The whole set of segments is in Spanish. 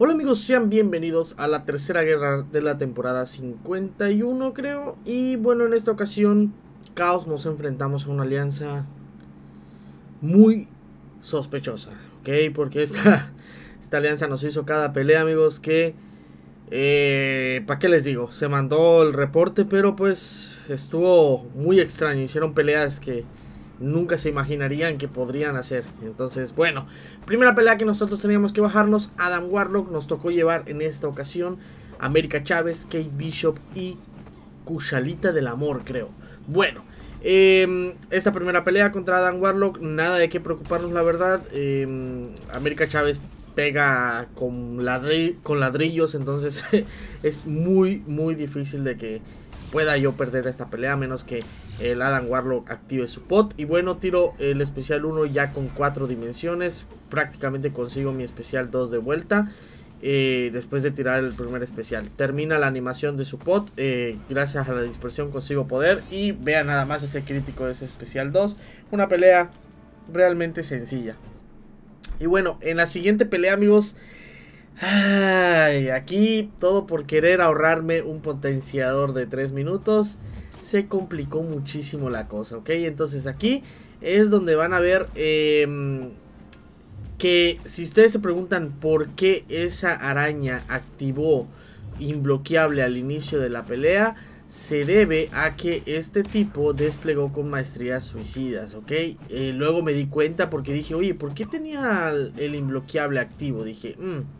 Hola amigos, sean bienvenidos a la tercera guerra de la temporada 51 creo Y bueno, en esta ocasión, Caos nos enfrentamos a una alianza muy sospechosa ¿Ok? Porque esta, esta alianza nos hizo cada pelea amigos que... Eh, ¿Para qué les digo? Se mandó el reporte pero pues estuvo muy extraño Hicieron peleas que nunca se imaginarían que podrían hacer. Entonces, bueno, primera pelea que nosotros teníamos que bajarnos, Adam Warlock nos tocó llevar en esta ocasión América Chávez, Kate Bishop y Cuchalita del Amor, creo. Bueno, em, esta primera pelea contra Adam Warlock, nada de qué preocuparnos, la verdad. Em, América Chávez pega con, con ladrillos, entonces es muy, muy difícil de que pueda yo perder esta pelea, menos que el Adam Warlock active su pot. Y bueno, tiro el especial 1 ya con 4 dimensiones. Prácticamente consigo mi especial 2 de vuelta. Eh, después de tirar el primer especial. Termina la animación de su pot. Eh, gracias a la dispersión consigo poder. Y vea nada más ese crítico de ese especial 2. Una pelea realmente sencilla. Y bueno, en la siguiente pelea amigos... Ay, aquí todo por querer ahorrarme un potenciador de 3 minutos. Se complicó muchísimo la cosa, ¿ok? Entonces aquí es donde van a ver em, que si ustedes se preguntan por qué esa araña activó imbloqueable al inicio de la pelea, se debe a que este tipo desplegó con maestrías suicidas, ¿ok? Eh, luego me di cuenta porque dije, oye, ¿por qué tenía el, inbloqueable imbloqueable activo? Dije, mmm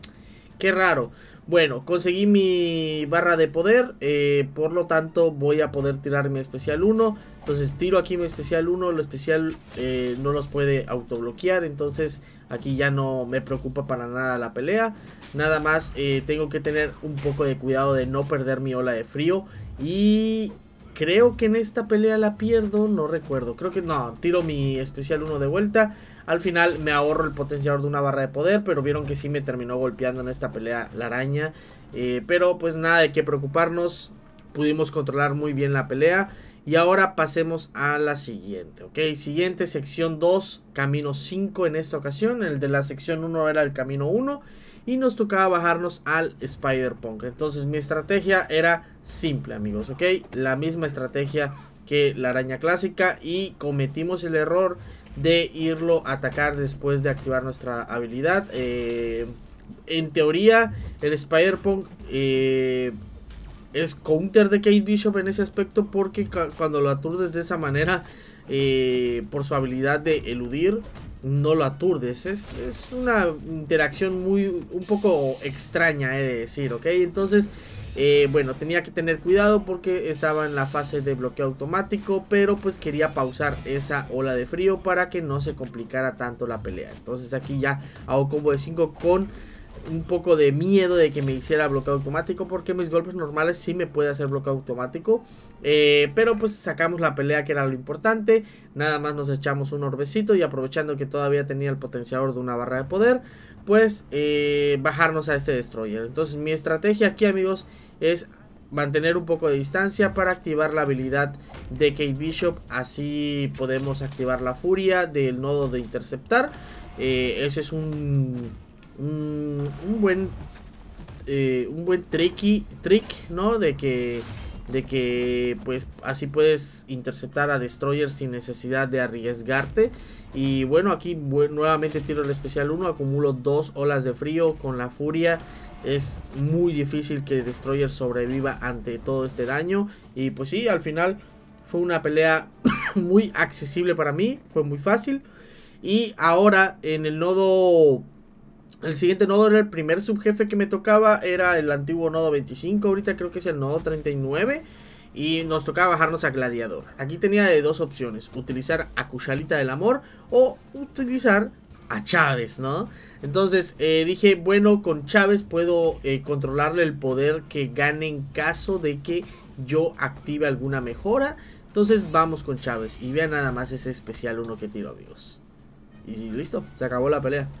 Qué raro. Bueno, conseguí mi barra de poder, eh, por lo tanto voy a poder tirar mi especial 1. Entonces tiro aquí mi especial 1, lo especial eh, no los puede autobloquear, entonces aquí ya no me preocupa para nada la pelea. Nada más eh, tengo que tener un poco de cuidado de no perder mi ola de frío y Creo que en esta pelea la pierdo, no recuerdo. Creo que no, tiro mi especial 1 de vuelta. Al final me ahorro el potenciador de una barra de poder, pero vieron que sí me terminó golpeando en esta pelea la araña. Eh, pero pues nada de qué preocuparnos, pudimos controlar muy bien la pelea. Y ahora pasemos a la siguiente, ¿ok? Siguiente sección 2, camino 5 en esta ocasión. El de la sección 1 era el camino 1 y nos tocaba bajarnos al Spider-Punk. Entonces mi estrategia era simple, amigos, ¿ok? La misma estrategia que la araña clásica y cometimos el error de irlo a atacar después de activar nuestra habilidad. Eh, en teoría, el Spider-Punk... Eh, es counter de Kate Bishop en ese aspecto porque cuando lo aturdes de esa manera eh, por su habilidad de eludir no lo aturdes. Es, una interacción muy un poco extraña, he de decir, ¿ok? Entonces, eh, bueno, tenía que tener cuidado porque estaba en la fase de bloqueo automático, pero pues quería pausar esa ola de frío para que no se complicara tanto la pelea. Entonces aquí ya hago combo de 5 con un poco de miedo de que me hiciera bloqueo automático porque mis golpes normales sí me puede hacer bloqueo automático. Eh, pero pues sacamos la pelea que era lo importante. Nada más nos echamos un orbecito y aprovechando que todavía tenía el potenciador de una barra de poder, pues eh, bajarnos a este destroyer. Entonces mi estrategia aquí amigos es mantener un poco de distancia para activar la habilidad de Kate Bishop. Así podemos activar la furia del nodo de interceptar. Eh, ese es un un, un buen eh, un buen tricky, trick, ¿no? De que, de que pues así puedes interceptar a Destroyer sin necesidad de arriesgarte. Y bueno, aquí nuevamente tiro el especial 1, acumulo dos olas de frío con la furia. Es muy difícil que Destroyer sobreviva ante todo este daño. Y pues sí, al final fue una pelea muy accesible para mí, fue muy fácil. Y ahora en el nodo el siguiente nodo era el primer subjefe que me tocaba, era el antiguo nodo 25, ahorita creo que es el nodo 39. Y nos tocaba bajarnos a Gladiador. Aquí tenía de dos opciones, utilizar a Cuchalita del Amor o utilizar a Chávez, ¿no? Entonces eh, dije, bueno, con Chávez puedo eh, controlarle el poder que gane en caso de que yo active alguna mejora. Entonces vamos con Chávez y vean nada más ese especial uno que tiro, amigos. Y listo, se acabó la pelea.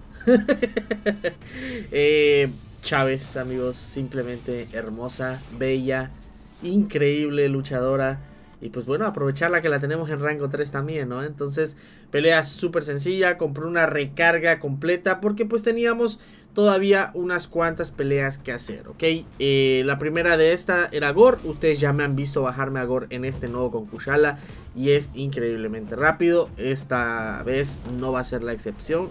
Eh, Chávez, amigos, simplemente hermosa, bella, increíble luchadora. Y pues bueno, aprovecharla que la tenemos en rango 3 también, ¿no? Entonces, pelea súper sencilla, compré una recarga completa porque pues teníamos todavía unas cuantas peleas que hacer, ¿ok? Eh, la primera de esta era Gore, ustedes ya me han visto bajarme a Gore en este nuevo con Kushala y es increíblemente rápido, esta vez no va a ser la excepción,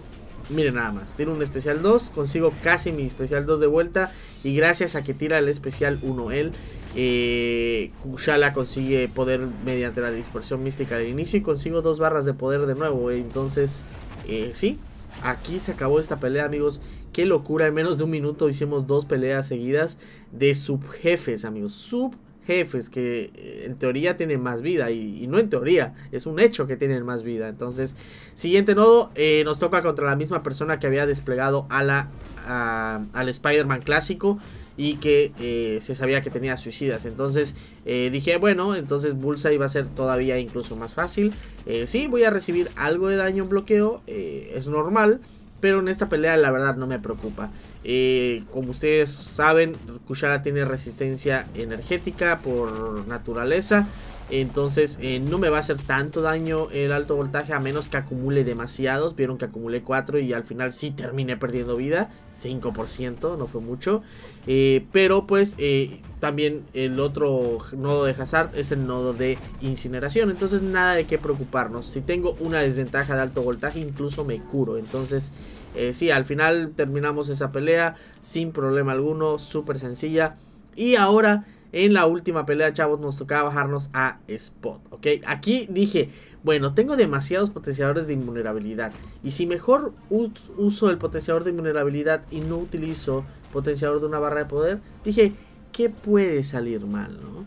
Miren nada más, tiro un especial 2, consigo casi mi especial 2 de vuelta y gracias a que tira el especial 1 él, eh, Kushala consigue poder mediante la dispersión mística del inicio y consigo dos barras de poder de nuevo. Entonces, eh, sí, aquí se acabó esta pelea, amigos. Qué locura, en menos de un minuto hicimos dos peleas seguidas de subjefes, amigos. sub jefes que eh, en teoría tienen más vida y, no en teoría, es un hecho que tienen más vida. Entonces, siguiente nodo, eh, nos toca contra la misma persona que había desplegado a la, al Spider-Man clásico y que eh, se sabía que tenía suicidas. Entonces dije, bueno, entonces Bulsa iba a ser todavía incluso más fácil. si sí, voy a recibir algo de daño en bloqueo, es normal. Pero en esta pelea la verdad no me preocupa. Eh, como ustedes saben, Kushara tiene resistencia energética por naturaleza. Entonces eh, no me va a hacer tanto daño el alto voltaje a menos que acumule demasiados. Vieron que acumulé 4 y al final sí terminé perdiendo vida. 5%, no fue mucho. Eh, pero pues también el otro nodo de Hazard es el nodo de incineración. Entonces nada de qué preocuparnos. Si tengo una desventaja de alto voltaje, incluso me curo. Entonces eh, sí, al final terminamos esa pelea sin problema alguno. Súper sencilla. Y ahora en la última pelea, chavos, nos tocaba bajarnos a Spot, ¿ok? Aquí dije, bueno, tengo demasiados potenciadores de invulnerabilidad. Y si mejor uso el potenciador de invulnerabilidad y no utilizo potenciador de una barra de poder, dije, puede salir mal, no?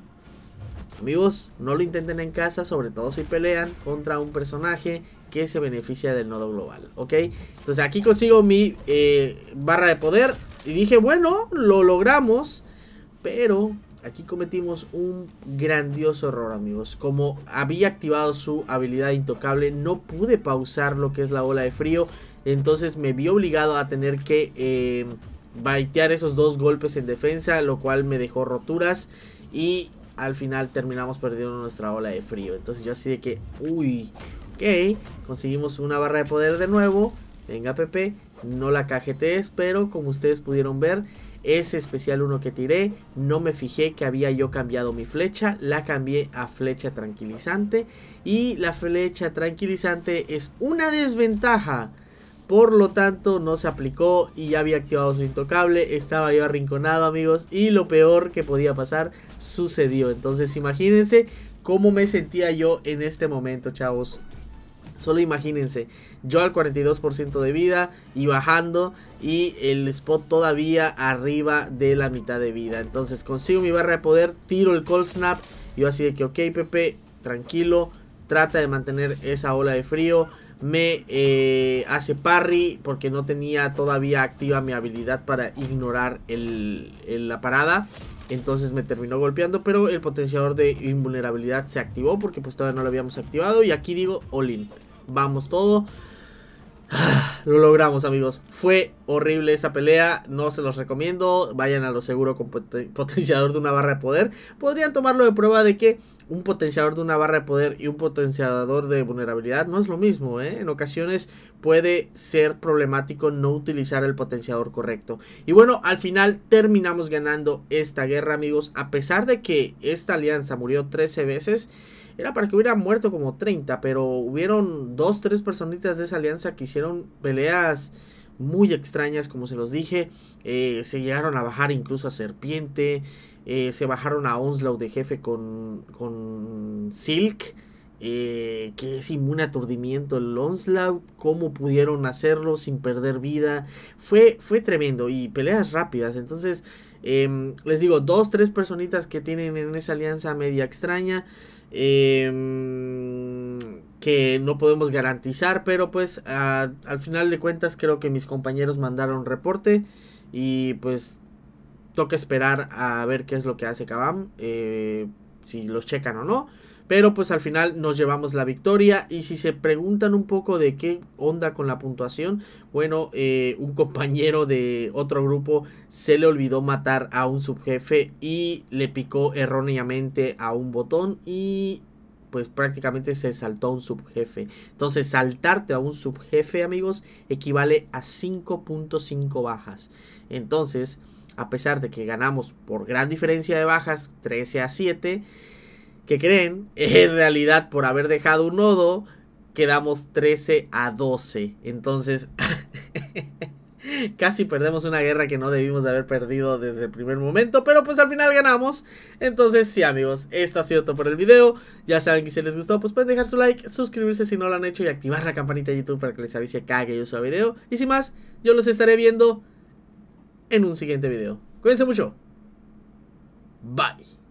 Amigos, no lo intenten en casa, sobre todo si pelean contra un personaje que se beneficia del nodo global, ¿ok? Entonces aquí consigo mi eh, barra de poder y dije, bueno, lo logramos, pero aquí cometimos un grandioso error, amigos. Como había activado su habilidad intocable, no pude pausar lo que es la ola de frío. Entonces me vi obligado a tener que eh, baitear esos dos golpes en defensa, lo cual me dejó roturas y al final terminamos perdiendo nuestra ola de frío. Entonces yo así de que, uy, ok, conseguimos una barra de poder de nuevo. Venga Pepe, no la cajetees, pero como ustedes pudieron ver, ese especial uno que tiré, no me fijé que había yo cambiado mi flecha, la cambié a flecha tranquilizante y la flecha tranquilizante es una desventaja por lo tanto, no se aplicó y ya había activado su intocable. Estaba yo arrinconado, amigos. Y lo peor que podía pasar sucedió. Entonces, imagínense cómo me sentía yo en este momento, chavos. Solo imagínense, yo al 42% de vida y bajando y el spot todavía arriba de la mitad de vida. Entonces consigo mi barra de poder, tiro el cold snap. Yo así de que, ok Pepe, tranquilo, trata de mantener esa ola de frío me eh, hace parry porque no tenía todavía activa mi habilidad para ignorar la parada. Entonces me terminó golpeando, pero el potenciador de invulnerabilidad se activó porque pues todavía no lo habíamos activado. Y aquí digo, Olin, vamos todo. Lo logramos, amigos. Fue horrible esa pelea. No se los recomiendo. Vayan a lo seguro con potenciador de una barra de poder. Podrían tomarlo de prueba de que un potenciador de una barra de poder y un potenciador de vulnerabilidad no es lo mismo. ¿eh? En ocasiones puede ser problemático no utilizar el potenciador correcto. Y bueno, al final terminamos ganando esta guerra, amigos. A pesar de que esta alianza murió 13 veces. Era para que hubiera muerto como 30, pero hubieron dos, tres personitas de esa alianza que hicieron peleas muy extrañas, como se los dije. Eh, se llegaron a bajar incluso a Serpiente. Eh, se bajaron a onslaught de jefe con, con Silk. Eh, que es inmune aturdimiento el Onslaught, cómo pudieron hacerlo sin perder vida. Fue, fue tremendo y peleas rápidas. Entonces, em, les digo, dos, tres personitas que tienen en esa alianza media extraña. Em, que no podemos garantizar, pero pues al final de cuentas creo que mis compañeros mandaron reporte y pues toca esperar a ver qué es lo que hace Kabam, eh, si los checan o no. Pero pues al final nos llevamos la victoria. Y si se preguntan un poco de qué onda con la puntuación, bueno, eh, un compañero de otro grupo se le olvidó matar a un subjefe y le picó erróneamente a un botón y pues prácticamente se saltó a un subjefe. Entonces saltarte a un subjefe, amigos, equivale a 5.5 bajas. Entonces, a pesar de que ganamos por gran diferencia de bajas, 13 a 7 que creen? En realidad, por haber dejado un nodo, quedamos 13 a 12. Entonces, casi perdemos una guerra que no debimos de haber perdido desde el primer momento, pero pues al final ganamos. Entonces, sí, amigos, esto ha sido todo por el video. Ya saben que si les gustó, pues pueden dejar su like, suscribirse si no lo han hecho y activar la campanita de YouTube para que les avise cada que yo suba video. Y sin más, yo los estaré viendo en un siguiente video. Cuídense mucho. Bye.